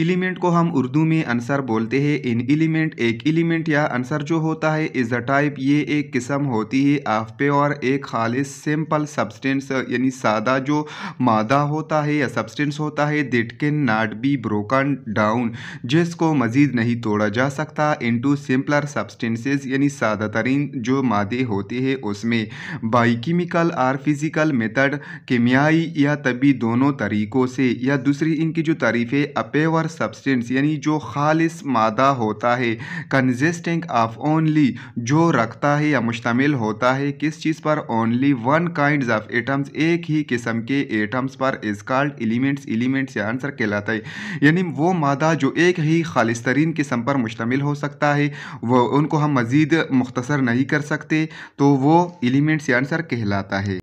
element को हम उर्दू में अंसर बोलते हैं इन एलिमेंट एक एलिमेंट या अंसर जो होता है इज़ अ टाइप ये एक किस्म होती है ऑफ प्योर एक खालिश सिंपल सब्सटेंस यानी सादा जो मादा होता है या सब्सटेंस होता है that can not be broken down जिसको मज़ीद नहीं तोड़ा जा सकता इन टू सिंपलर सब्सटेंसेज यानी सादा तरीन जो मादे होते हैं उसमें बाईकीमिकल और फिज़िकल मेथड कीमियाई या तबी दोनों तरीक़ों से या दूसरी इनकी जो तारीफ़ है अपेवर सब्सटेंस यानी जो खालिस मादा होता है कंजिस्टिंग ऑफ ओनली जो रखता है या मुश्तमिल होता है किस चीज़ पर only one kind of atoms एक ही किस्म के एटम्स पर इस कॉल्ड एलिमेंट्स एलिमेंट्स या आंसर कहलाता है यानी वो मादा जो एक ही खालिस तरीन किस्म पर मुश्तमिल हो सकता है वो उनको हम मज़ीद मुख्तसर नहीं कर सकते तो वो एलिमेंट्स आंसर कहलाता है